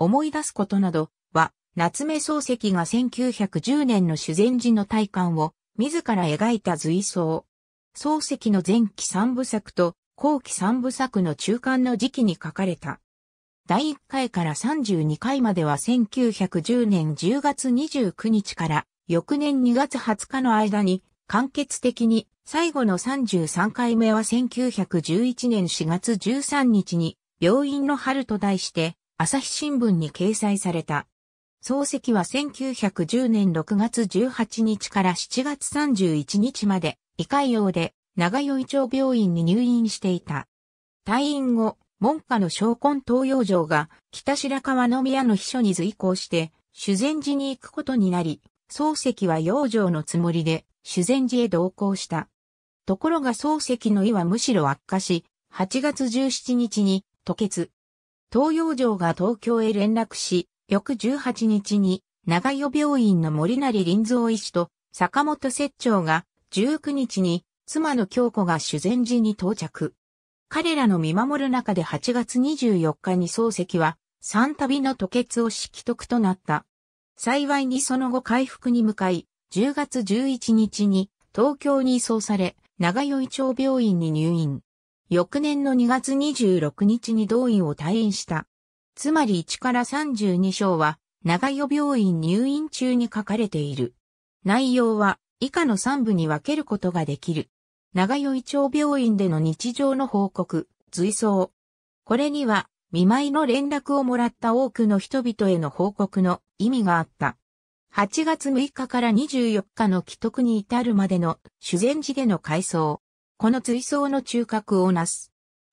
思い出すことなどは、夏目漱石が1910年の修善寺の体感を自ら描いた随想。漱石の前期三部作と後期三部作の中間の時期に書かれた。第1回から32回までは1910年10月29日から翌年2月20日の間に完結的に最後の33回目は1911年4月13日に病院の春と題して朝日新聞に掲載された。漱石は1910年6月18日から7月31日まで、胃潰瘍で長与町病院に入院していた。退院後、門下の昇魂東洋城が北白川宮の秘書に随行して修善寺に行くことになり、漱石は養生のつもりで修善寺へ同行した。ところが漱石の胃はむしろ悪化し、8月17日に吐血、東洋城が東京へ連絡し、翌18日に長与病院の森成林蔵医師と坂本摂長が19日に妻の京子が修善寺に到着。彼らの見守る中で8月24日に漱石は三度の吐血を敷得となった。幸いにその後回復に向かい、10月11日に東京に移送され、長与医長病院に入院。翌年の2月26日に動員を退院した。つまり1から32章は、長与病院入院中に書かれている。内容は、以下の3部に分けることができる。長与胃腸病院での日常の報告、随想。これには、見舞いの連絡をもらった多くの人々への報告の意味があった。8月6日から24日の既得に至るまでの修善寺での改装。この追走の中核をなす。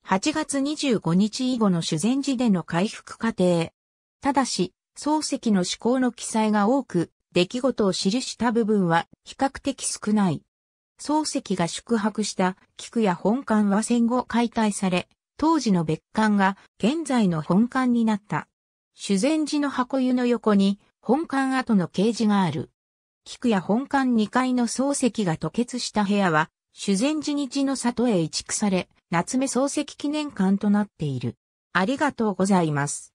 8月25日以後の修善寺での回復過程。ただし、漱石の思考の記載が多く、出来事を記した部分は比較的少ない。漱石が宿泊した菊谷本館は戦後解体され、当時の別館が現在の本館になった。修善寺の箱湯の横に本館跡の掲示がある。菊谷本館2階の漱石が吐血した部屋は修善寺日の里へ移築され、夏目漱石記念館となっている。ありがとうございます。